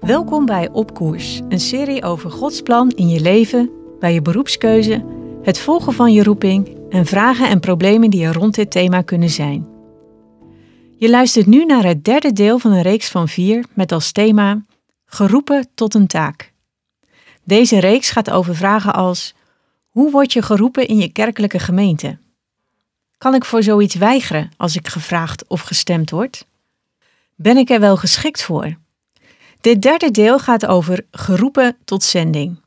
Welkom bij Op Koers, een serie over Gods plan in je leven, bij je beroepskeuze, het volgen van je roeping en vragen en problemen die er rond dit thema kunnen zijn. Je luistert nu naar het derde deel van een reeks van vier met als thema Geroepen tot een taak. Deze reeks gaat over vragen als: Hoe word je geroepen in je kerkelijke gemeente? Kan ik voor zoiets weigeren als ik gevraagd of gestemd word? Ben ik er wel geschikt voor? Dit derde deel gaat over geroepen tot zending.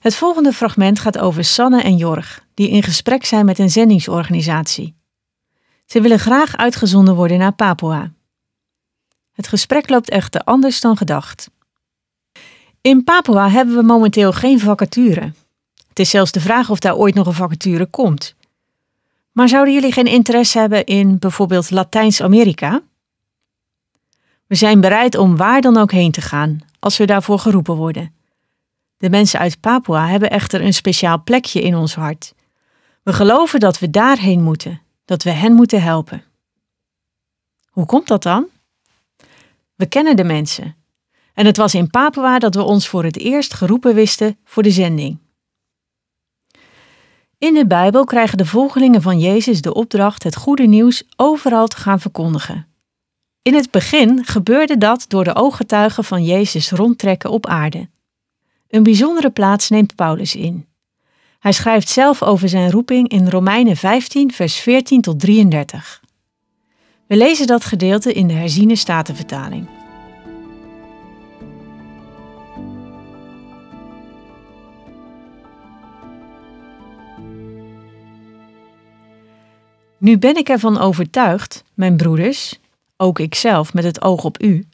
Het volgende fragment gaat over Sanne en Jorg, die in gesprek zijn met een zendingsorganisatie. Ze willen graag uitgezonden worden naar Papua. Het gesprek loopt echter anders dan gedacht. In Papua hebben we momenteel geen vacature. Het is zelfs de vraag of daar ooit nog een vacature komt. Maar zouden jullie geen interesse hebben in bijvoorbeeld Latijns-Amerika? We zijn bereid om waar dan ook heen te gaan, als we daarvoor geroepen worden. De mensen uit Papua hebben echter een speciaal plekje in ons hart. We geloven dat we daarheen moeten, dat we hen moeten helpen. Hoe komt dat dan? We kennen de mensen. En het was in Papua dat we ons voor het eerst geroepen wisten voor de zending. In de Bijbel krijgen de volgelingen van Jezus de opdracht het goede nieuws overal te gaan verkondigen. In het begin gebeurde dat door de ooggetuigen van Jezus rondtrekken op aarde. Een bijzondere plaats neemt Paulus in. Hij schrijft zelf over zijn roeping in Romeinen 15, vers 14 tot 33. We lezen dat gedeelte in de herziene statenvertaling. Nu ben ik ervan overtuigd, mijn broeders, ook ikzelf met het oog op u,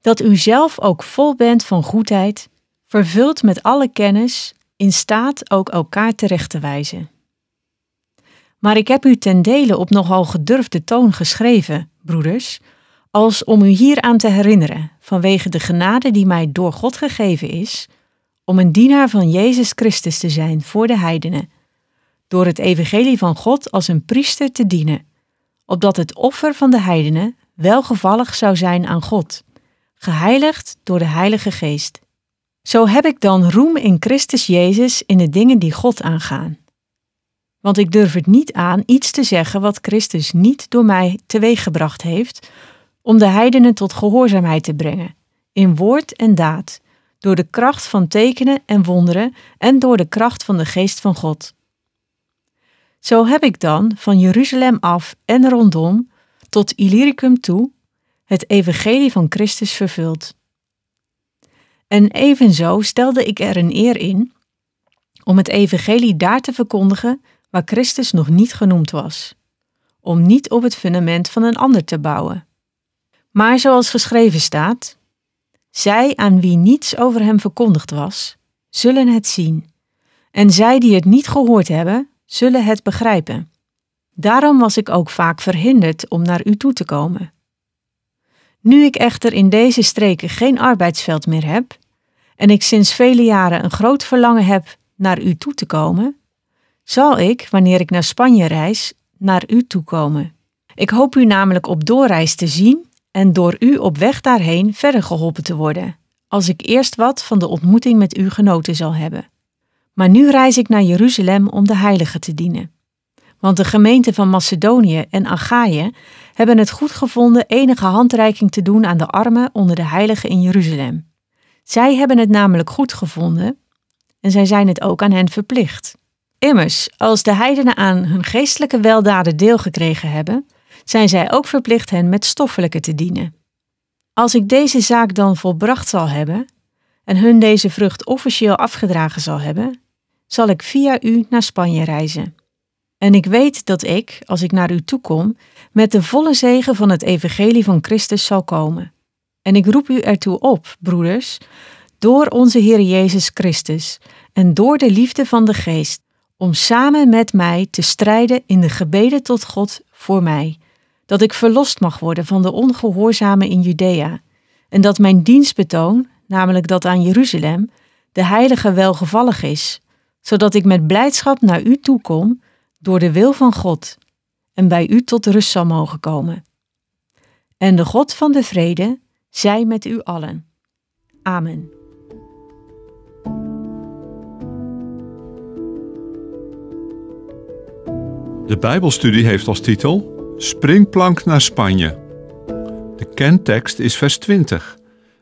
dat u zelf ook vol bent van goedheid, vervuld met alle kennis, in staat ook elkaar terecht te wijzen. Maar ik heb u ten dele op nogal gedurfde toon geschreven, broeders, als om u hieraan te herinneren, vanwege de genade die mij door God gegeven is, om een dienaar van Jezus Christus te zijn voor de heidenen, door het evangelie van God als een priester te dienen, opdat het offer van de heidenen welgevallig zou zijn aan God, geheiligd door de Heilige Geest. Zo heb ik dan roem in Christus Jezus in de dingen die God aangaan. Want ik durf het niet aan iets te zeggen wat Christus niet door mij teweeggebracht heeft, om de heidenen tot gehoorzaamheid te brengen, in woord en daad, door de kracht van tekenen en wonderen en door de kracht van de Geest van God. Zo heb ik dan van Jeruzalem af en rondom tot Illyricum toe het evangelie van Christus vervult. En evenzo stelde ik er een eer in om het evangelie daar te verkondigen waar Christus nog niet genoemd was, om niet op het fundament van een ander te bouwen. Maar zoals geschreven staat, zij aan wie niets over hem verkondigd was, zullen het zien, en zij die het niet gehoord hebben, zullen het begrijpen. Daarom was ik ook vaak verhinderd om naar u toe te komen. Nu ik echter in deze streken geen arbeidsveld meer heb en ik sinds vele jaren een groot verlangen heb naar u toe te komen, zal ik, wanneer ik naar Spanje reis, naar u toe komen. Ik hoop u namelijk op doorreis te zien en door u op weg daarheen verder geholpen te worden, als ik eerst wat van de ontmoeting met u genoten zal hebben. Maar nu reis ik naar Jeruzalem om de Heilige te dienen want de gemeenten van Macedonië en Achaïe hebben het goed gevonden enige handreiking te doen aan de armen onder de heiligen in Jeruzalem. Zij hebben het namelijk goed gevonden en zij zijn het ook aan hen verplicht. Immers, als de heidenen aan hun geestelijke weldaden deel gekregen hebben, zijn zij ook verplicht hen met stoffelijke te dienen. Als ik deze zaak dan volbracht zal hebben en hun deze vrucht officieel afgedragen zal hebben, zal ik via u naar Spanje reizen. En ik weet dat ik, als ik naar u toe kom, met de volle zegen van het evangelie van Christus zal komen. En ik roep u ertoe op, broeders, door onze Heer Jezus Christus en door de liefde van de Geest, om samen met mij te strijden in de gebeden tot God voor mij, dat ik verlost mag worden van de ongehoorzamen in Judea, en dat mijn dienstbetoon, namelijk dat aan Jeruzalem, de Heilige welgevallig is, zodat ik met blijdschap naar u toe kom door de wil van God en bij u tot rust zal mogen komen. En de God van de vrede zij met u allen. Amen. De Bijbelstudie heeft als titel Springplank naar Spanje. De kentekst is vers 20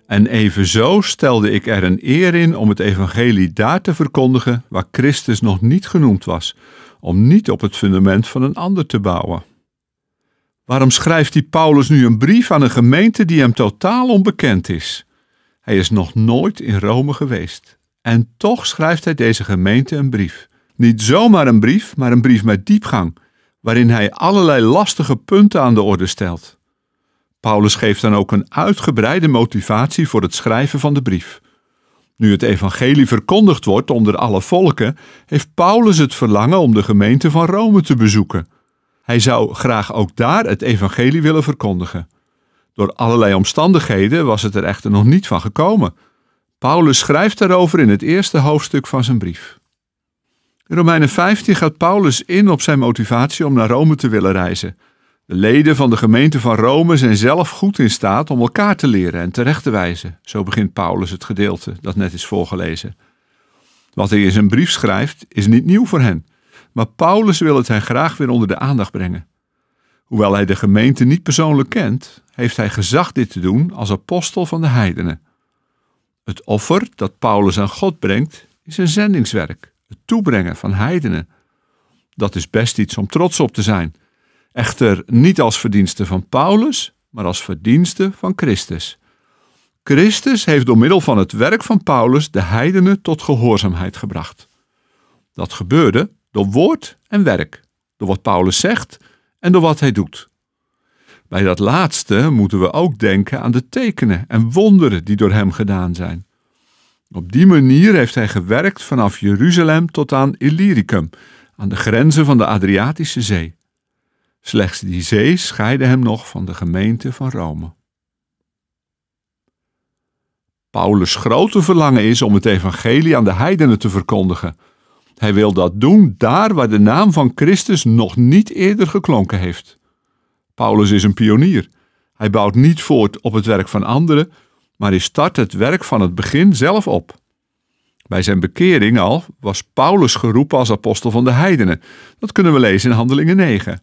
en evenzo stelde ik er een eer in om het evangelie daar te verkondigen waar Christus nog niet genoemd was, om niet op het fundament van een ander te bouwen. Waarom schrijft die Paulus nu een brief aan een gemeente die hem totaal onbekend is? Hij is nog nooit in Rome geweest. En toch schrijft hij deze gemeente een brief. Niet zomaar een brief, maar een brief met diepgang, waarin hij allerlei lastige punten aan de orde stelt. Paulus geeft dan ook een uitgebreide motivatie voor het schrijven van de brief. Nu het evangelie verkondigd wordt onder alle volken, heeft Paulus het verlangen om de gemeente van Rome te bezoeken. Hij zou graag ook daar het evangelie willen verkondigen. Door allerlei omstandigheden was het er echter nog niet van gekomen. Paulus schrijft daarover in het eerste hoofdstuk van zijn brief. In Romeinen 15 gaat Paulus in op zijn motivatie om naar Rome te willen reizen. De leden van de gemeente van Rome zijn zelf goed in staat om elkaar te leren en terecht te wijzen. Zo begint Paulus het gedeelte dat net is voorgelezen. Wat hij in zijn brief schrijft is niet nieuw voor hen, maar Paulus wil het hen graag weer onder de aandacht brengen. Hoewel hij de gemeente niet persoonlijk kent, heeft hij gezag dit te doen als apostel van de heidenen. Het offer dat Paulus aan God brengt is een zendingswerk, het toebrengen van heidenen. Dat is best iets om trots op te zijn Echter niet als verdienste van Paulus, maar als verdienste van Christus. Christus heeft door middel van het werk van Paulus de heidenen tot gehoorzaamheid gebracht. Dat gebeurde door woord en werk, door wat Paulus zegt en door wat hij doet. Bij dat laatste moeten we ook denken aan de tekenen en wonderen die door hem gedaan zijn. Op die manier heeft hij gewerkt vanaf Jeruzalem tot aan Illyricum, aan de grenzen van de Adriatische Zee. Slechts die zee scheidde hem nog van de gemeente van Rome. Paulus' grote verlangen is om het evangelie aan de heidenen te verkondigen. Hij wil dat doen daar waar de naam van Christus nog niet eerder geklonken heeft. Paulus is een pionier. Hij bouwt niet voort op het werk van anderen, maar hij start het werk van het begin zelf op. Bij zijn bekering al was Paulus geroepen als apostel van de heidenen. Dat kunnen we lezen in Handelingen 9.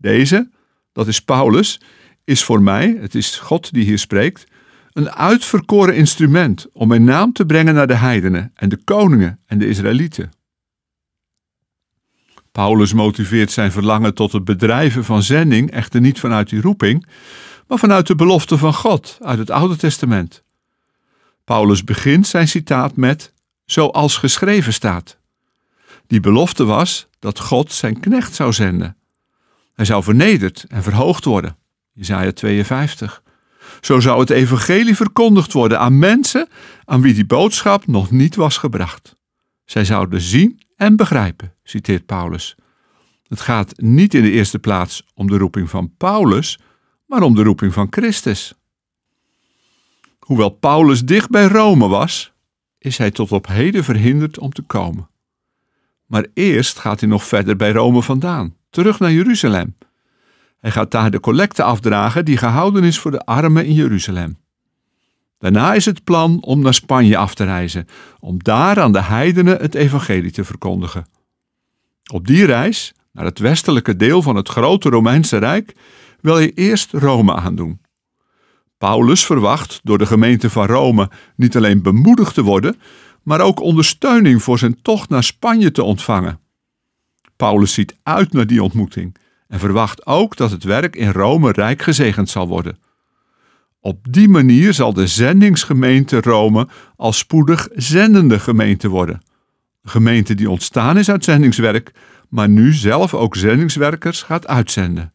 Deze, dat is Paulus, is voor mij, het is God die hier spreekt, een uitverkoren instrument om mijn naam te brengen naar de heidenen en de koningen en de Israëlieten. Paulus motiveert zijn verlangen tot het bedrijven van zending echter niet vanuit die roeping, maar vanuit de belofte van God uit het Oude Testament. Paulus begint zijn citaat met: Zoals geschreven staat. Die belofte was dat God zijn knecht zou zenden. Hij zou vernederd en verhoogd worden. Isaiah 52. Zo zou het evangelie verkondigd worden aan mensen aan wie die boodschap nog niet was gebracht. Zij zouden zien en begrijpen, citeert Paulus. Het gaat niet in de eerste plaats om de roeping van Paulus, maar om de roeping van Christus. Hoewel Paulus dicht bij Rome was, is hij tot op heden verhinderd om te komen. Maar eerst gaat hij nog verder bij Rome vandaan, terug naar Jeruzalem. Hij gaat daar de collecte afdragen die gehouden is voor de armen in Jeruzalem. Daarna is het plan om naar Spanje af te reizen, om daar aan de heidenen het evangelie te verkondigen. Op die reis, naar het westelijke deel van het grote Romeinse Rijk, wil hij eerst Rome aandoen. Paulus verwacht door de gemeente van Rome niet alleen bemoedigd te worden, maar ook ondersteuning voor zijn tocht naar Spanje te ontvangen. Paulus ziet uit naar die ontmoeting en verwacht ook dat het werk in Rome rijk gezegend zal worden. Op die manier zal de zendingsgemeente Rome al spoedig zendende gemeente worden. Een gemeente die ontstaan is uit zendingswerk, maar nu zelf ook zendingswerkers gaat uitzenden.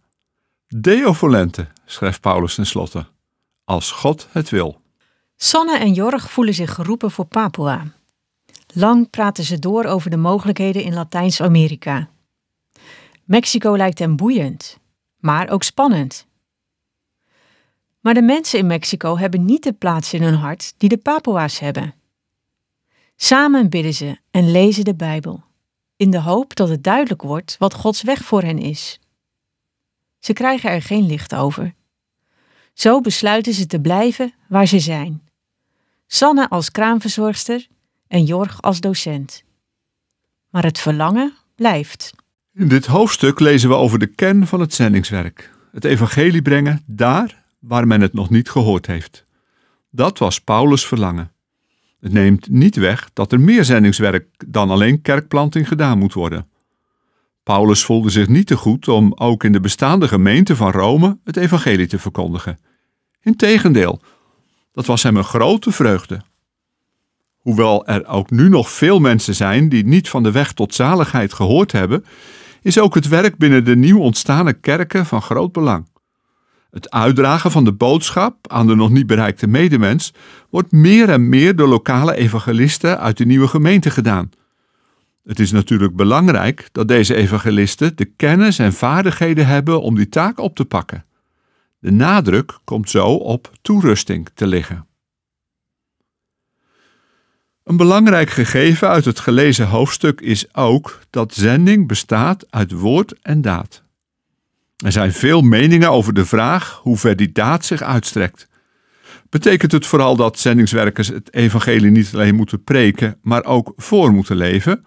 Deo volente, schrijft Paulus tenslotte, als God het wil. Sanne en Jorg voelen zich geroepen voor Papua. Lang praten ze door over de mogelijkheden in Latijns-Amerika. Mexico lijkt hem boeiend, maar ook spannend. Maar de mensen in Mexico hebben niet de plaats in hun hart die de Papua's hebben. Samen bidden ze en lezen de Bijbel, in de hoop dat het duidelijk wordt wat Gods weg voor hen is. Ze krijgen er geen licht over. Zo besluiten ze te blijven waar ze zijn. Sanne als kraamverzorgster en Jorg als docent. Maar het verlangen blijft. In dit hoofdstuk lezen we over de kern van het zendingswerk. Het evangelie brengen daar waar men het nog niet gehoord heeft. Dat was Paulus' verlangen. Het neemt niet weg dat er meer zendingswerk dan alleen kerkplanting gedaan moet worden. Paulus voelde zich niet te goed om ook in de bestaande gemeente van Rome het evangelie te verkondigen. Integendeel, dat was hem een grote vreugde hoewel er ook nu nog veel mensen zijn die niet van de weg tot zaligheid gehoord hebben, is ook het werk binnen de nieuw ontstane kerken van groot belang. Het uitdragen van de boodschap aan de nog niet bereikte medemens wordt meer en meer door lokale evangelisten uit de nieuwe gemeente gedaan. Het is natuurlijk belangrijk dat deze evangelisten de kennis en vaardigheden hebben om die taak op te pakken. De nadruk komt zo op toerusting te liggen. Een belangrijk gegeven uit het gelezen hoofdstuk is ook dat zending bestaat uit woord en daad. Er zijn veel meningen over de vraag hoe ver die daad zich uitstrekt. Betekent het vooral dat zendingswerkers het evangelie niet alleen moeten preken, maar ook voor moeten leven?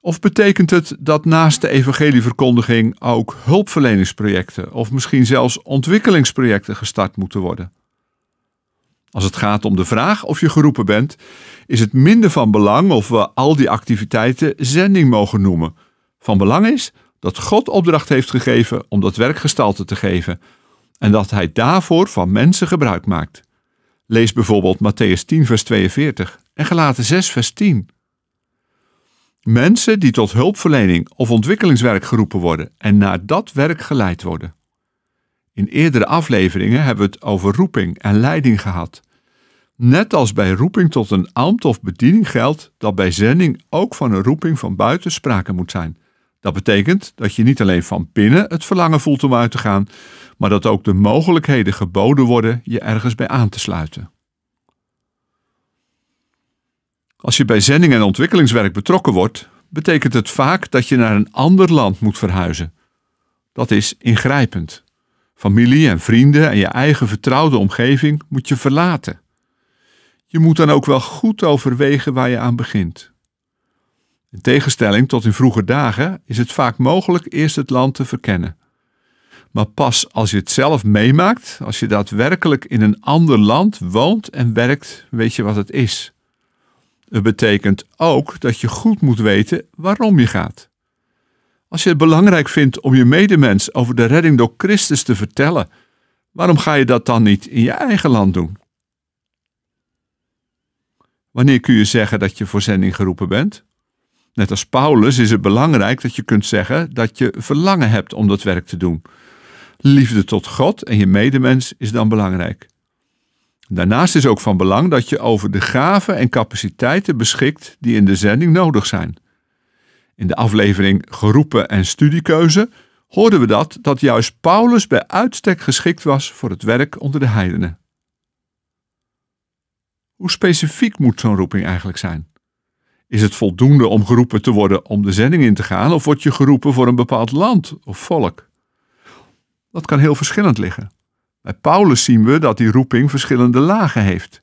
Of betekent het dat naast de evangelieverkondiging ook hulpverleningsprojecten of misschien zelfs ontwikkelingsprojecten gestart moeten worden? Als het gaat om de vraag of je geroepen bent, is het minder van belang of we al die activiteiten zending mogen noemen. Van belang is dat God opdracht heeft gegeven om dat werk gestalte te geven en dat Hij daarvoor van mensen gebruik maakt. Lees bijvoorbeeld Matthäus 10, vers 42 en Galaten 6, vers 10. Mensen die tot hulpverlening of ontwikkelingswerk geroepen worden en naar dat werk geleid worden. In eerdere afleveringen hebben we het over roeping en leiding gehad. Net als bij roeping tot een ambt of bediening geldt dat bij zending ook van een roeping van buiten sprake moet zijn. Dat betekent dat je niet alleen van binnen het verlangen voelt om uit te gaan, maar dat ook de mogelijkheden geboden worden je ergens bij aan te sluiten. Als je bij zending en ontwikkelingswerk betrokken wordt, betekent het vaak dat je naar een ander land moet verhuizen. Dat is ingrijpend. Familie en vrienden en je eigen vertrouwde omgeving moet je verlaten. Je moet dan ook wel goed overwegen waar je aan begint. In tegenstelling tot in vroege dagen is het vaak mogelijk eerst het land te verkennen. Maar pas als je het zelf meemaakt, als je daadwerkelijk in een ander land woont en werkt, weet je wat het is. Het betekent ook dat je goed moet weten waarom je gaat. Als je het belangrijk vindt om je medemens over de redding door Christus te vertellen, waarom ga je dat dan niet in je eigen land doen? Wanneer kun je zeggen dat je voor zending geroepen bent? Net als Paulus is het belangrijk dat je kunt zeggen dat je verlangen hebt om dat werk te doen. Liefde tot God en je medemens is dan belangrijk. Daarnaast is ook van belang dat je over de gaven en capaciteiten beschikt die in de zending nodig zijn. In de aflevering Geroepen en Studiekeuze hoorden we dat, dat juist Paulus bij uitstek geschikt was voor het werk onder de heidenen. Hoe specifiek moet zo'n roeping eigenlijk zijn? Is het voldoende om geroepen te worden om de zending in te gaan, of word je geroepen voor een bepaald land of volk? Dat kan heel verschillend liggen. Bij Paulus zien we dat die roeping verschillende lagen heeft.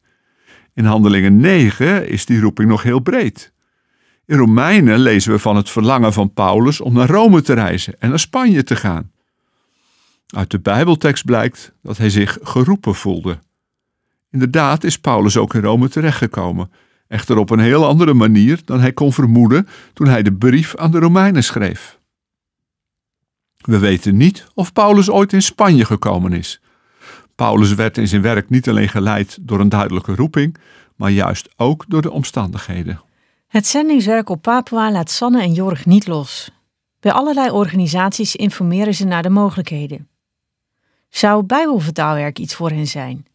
In Handelingen 9 is die roeping nog heel breed. In Romeinen lezen we van het verlangen van Paulus om naar Rome te reizen en naar Spanje te gaan. Uit de Bijbeltekst blijkt dat hij zich geroepen voelde. Inderdaad is Paulus ook in Rome terechtgekomen, echter op een heel andere manier dan hij kon vermoeden toen hij de brief aan de Romeinen schreef. We weten niet of Paulus ooit in Spanje gekomen is. Paulus werd in zijn werk niet alleen geleid door een duidelijke roeping, maar juist ook door de omstandigheden. Het zendingswerk op Papua laat Sanne en Jorg niet los. Bij allerlei organisaties informeren ze naar de mogelijkheden. Zou Bijbelvertaalwerk iets voor hen zijn?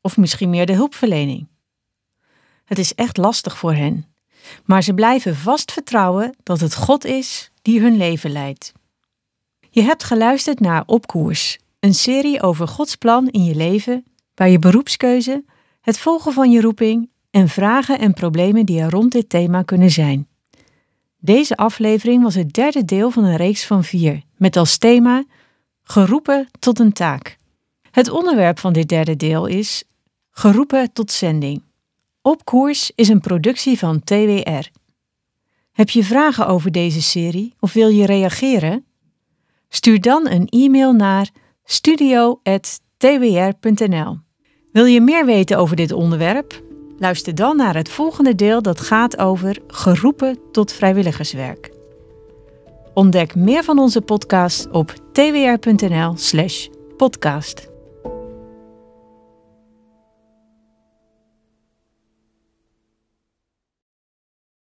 Of misschien meer de hulpverlening? Het is echt lastig voor hen, maar ze blijven vast vertrouwen dat het God is die hun leven leidt. Je hebt geluisterd naar Opkoers, een serie over Gods plan in je leven, bij je beroepskeuze, het volgen van je roeping en vragen en problemen die er rond dit thema kunnen zijn. Deze aflevering was het derde deel van een reeks van vier, met als thema Geroepen tot een taak. Het onderwerp van dit derde deel is Geroepen tot zending. Op Koers is een productie van TWR. Heb je vragen over deze serie of wil je reageren? Stuur dan een e-mail naar studio.twr.nl. Wil je meer weten over dit onderwerp? Luister dan naar het volgende deel dat gaat over geroepen tot vrijwilligerswerk. Ontdek meer van onze podcast op twr.nl/podcast.